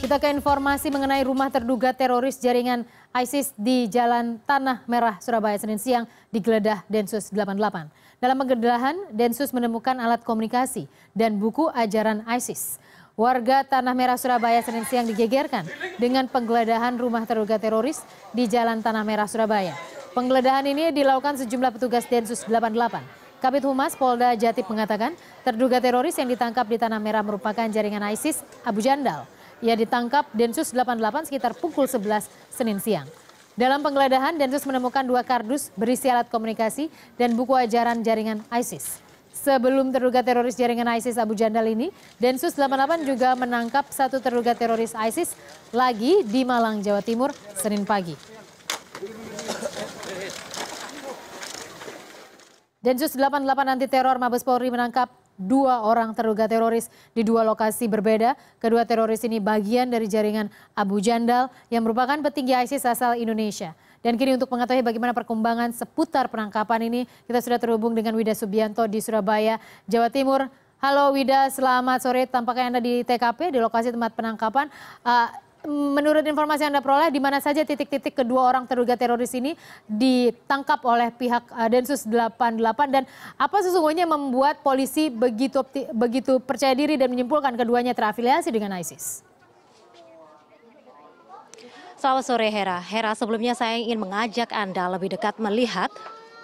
Kita ke informasi mengenai rumah terduga teroris jaringan ISIS di Jalan Tanah Merah, Surabaya, Senin siang digeledah Densus 88. Dalam penggeledahan, Densus menemukan alat komunikasi dan buku ajaran ISIS. Warga Tanah Merah, Surabaya, Senin siang digegerkan dengan penggeledahan rumah terduga teroris di Jalan Tanah Merah, Surabaya. Penggeledahan ini dilakukan sejumlah petugas Densus 88. Kabit Humas Polda Jatim mengatakan terduga teroris yang ditangkap di Tanah Merah merupakan jaringan ISIS Abu Jandal. Ia ditangkap Densus 88 sekitar pukul 11 Senin siang. Dalam penggeledahan, Densus menemukan dua kardus berisi alat komunikasi dan buku ajaran jaringan ISIS. Sebelum terduga teroris jaringan ISIS Abu Jandal ini, Densus 88 juga menangkap satu terduga teroris ISIS lagi di Malang, Jawa Timur, Senin pagi. Densus 88 anti teror Mabes Polri menangkap dua orang terduga teroris di dua lokasi berbeda. Kedua teroris ini bagian dari jaringan Abu Jandal yang merupakan petinggi ISIS asal Indonesia. Dan kini untuk mengetahui bagaimana perkembangan seputar penangkapan ini, kita sudah terhubung dengan Wida Subianto di Surabaya, Jawa Timur. Halo Wida, selamat sore. Tampaknya Anda di TKP, di lokasi tempat penangkapan. Uh, menurut informasi yang Anda peroleh, di mana saja titik-titik kedua orang terduga teroris ini ditangkap oleh pihak uh, Densus 88 dan apa sesungguhnya membuat polisi begitu begitu percaya diri dan menyimpulkan keduanya terafiliasi dengan ISIS? Selamat sore Hera. Hera, sebelumnya saya ingin mengajak Anda lebih dekat melihat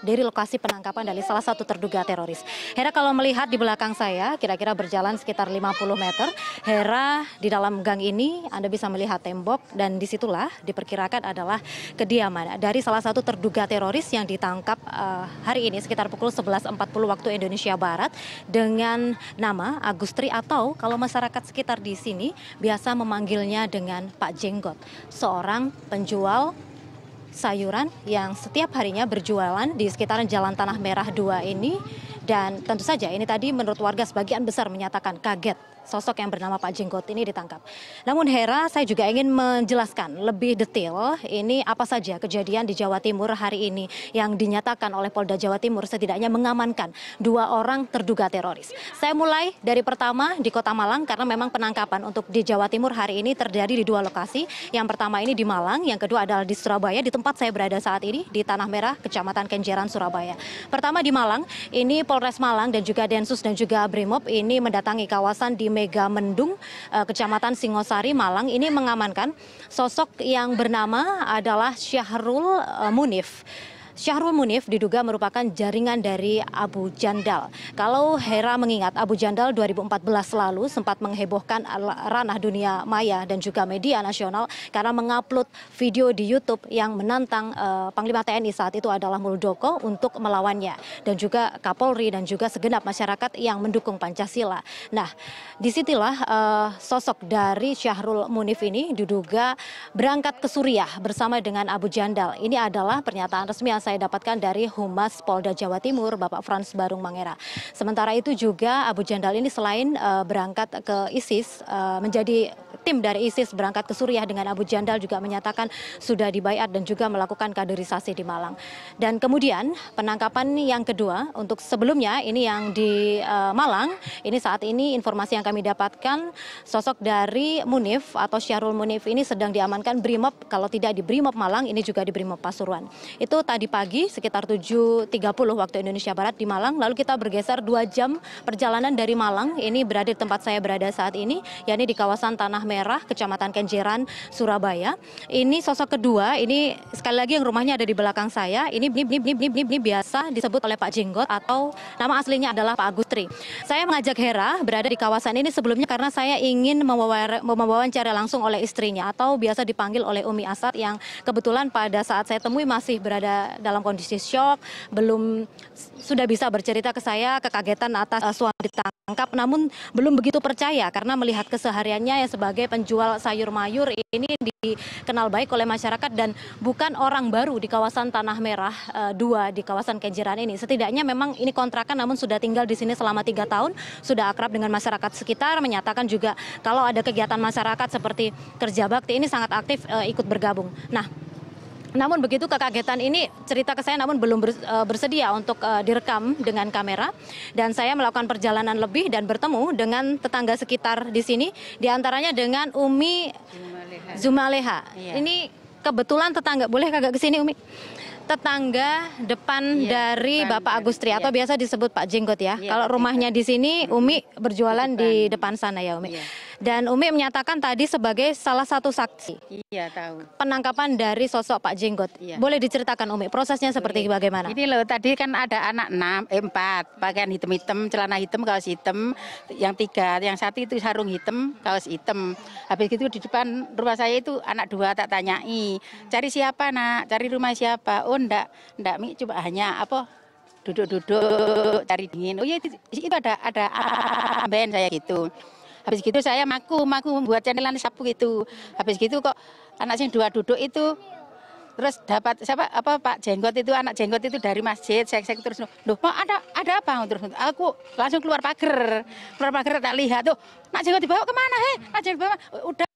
dari lokasi penangkapan dari salah satu terduga teroris. Hera kalau melihat di belakang saya kira-kira berjalan sekitar 50 meter. Hera di dalam gang ini Anda bisa melihat tembok dan disitulah diperkirakan adalah kediaman dari salah satu terduga teroris yang ditangkap uh, hari ini sekitar pukul 11.40 waktu Indonesia Barat dengan nama Agustri atau kalau masyarakat sekitar di sini biasa memanggilnya dengan Pak Jenggot, seorang penjual sayuran yang setiap harinya berjualan di sekitaran Jalan Tanah Merah 2 ini dan tentu saja ini tadi menurut warga sebagian besar menyatakan kaget sosok yang bernama Pak Jenggot ini ditangkap. Namun Hera, saya juga ingin menjelaskan lebih detail ini apa saja kejadian di Jawa Timur hari ini yang dinyatakan oleh Polda Jawa Timur setidaknya mengamankan dua orang terduga teroris. Saya mulai dari pertama di Kota Malang karena memang penangkapan untuk di Jawa Timur hari ini terjadi di dua lokasi. Yang pertama ini di Malang, yang kedua adalah di Surabaya di tempat saya berada saat ini di Tanah Merah, Kecamatan Kenjeran, Surabaya. Pertama di Malang, ini Polda Polres Malang dan juga Densus dan juga Brimob ini mendatangi kawasan di Mega Mendung, eh, Kecamatan Singosari, Malang. Ini mengamankan sosok yang bernama adalah Syahrul eh, Munif. Syahrul Munif diduga merupakan jaringan dari Abu Jandal. Kalau Hera mengingat Abu Jandal 2014 lalu sempat menghebohkan ranah dunia maya dan juga media nasional karena mengupload video di YouTube yang menantang uh, Panglima TNI saat itu adalah Muldoko untuk melawannya dan juga Kapolri dan juga segenap masyarakat yang mendukung Pancasila. Nah, disitulah uh, sosok dari Syahrul Munif ini diduga berangkat ke Suriah bersama dengan Abu Jandal. Ini adalah pernyataan resmi yang saya dapatkan dari Humas Polda Jawa Timur, Bapak Frans Barung Mangera. Sementara itu juga Abu Jandal ini selain uh, berangkat ke ISIS, uh, menjadi tim dari ISIS berangkat ke Suriah dengan Abu Jandal juga menyatakan sudah dibayar dan juga melakukan kaderisasi di Malang. Dan kemudian penangkapan yang kedua untuk sebelumnya ini yang di uh, Malang, ini saat ini informasi yang kami dapatkan sosok dari Munif atau Syahrul Munif ini sedang diamankan Brimob, kalau tidak di Brimob Malang ini juga di Brimob Pasuruan. Itu tadi pagi sekitar 7.30 waktu Indonesia Barat di Malang. Lalu kita bergeser 2 jam perjalanan dari Malang. Ini berada di tempat saya berada saat ini, yakni di kawasan Tanah Merah, Kecamatan Kenjeran, Surabaya. Ini sosok kedua, ini sekali lagi yang rumahnya ada di belakang saya. Ini ini, ini, ini, ini, ini biasa disebut oleh Pak Jenggot atau nama aslinya adalah Pak Agustri. Saya mengajak Hera berada di kawasan ini sebelumnya karena saya ingin mewawancara langsung oleh istrinya atau biasa dipanggil oleh Umi Asad yang kebetulan pada saat saya temui masih berada dalam kondisi shock, belum sudah bisa bercerita ke saya kekagetan atas uh, suami ditangkap, namun belum begitu percaya karena melihat kesehariannya ya sebagai penjual sayur mayur ini dikenal baik oleh masyarakat dan bukan orang baru di kawasan Tanah Merah uh, di kawasan Kenjeran ini. Setidaknya memang ini kontrakan namun sudah tinggal di sini selama tiga tahun, sudah akrab dengan masyarakat sekitar, menyatakan juga kalau ada kegiatan masyarakat seperti kerja bakti ini sangat aktif uh, ikut bergabung. Nah, namun begitu kekagetan ini cerita ke saya namun belum eh, bersedia untuk eh, direkam dengan kamera dan saya melakukan perjalanan lebih dan bertemu dengan tetangga sekitar di sini Di antaranya dengan Umi Zumaleha. Zumaleha. Iya. Ini kebetulan tetangga boleh kagak ke sini Umi? tetangga depan iya, dari Bapak Agustri atau iya. biasa disebut Pak Jenggot ya. Iya, Kalau rumahnya di sini Umi berjualan depan. di depan sana ya Umi. Iya. Dan Umi menyatakan tadi sebagai salah satu saksi. Iya, tahu. Penangkapan dari sosok Pak Jenggot. Iya. Boleh diceritakan Umi prosesnya seperti Oke. bagaimana? Ini loh, tadi kan ada anak enam eh, empat pakaian hitam-hitam, celana hitam, kaos hitam, yang tiga, yang satu itu sarung hitam, kaos hitam. Habis itu di depan rumah saya itu anak dua tak tanyai, cari siapa nak, cari rumah siapa? Oh ndak, ndak mi coba hanya apa duduk-duduk cari dingin. Oh iya itu, itu ada ada amben saya gitu. Habis gitu saya maku, maku membuat channelan sapu gitu Habis gitu kok anak sing dua duduk itu terus dapat siapa apa Pak Jenggot itu anak Jenggot itu dari masjid saya saya terus loh oh, ada ada apa terus aku langsung keluar pagar keluar pagar tak lihat tuh nak Jenggot dibawa kemana heh nak Jenggot dibawa udah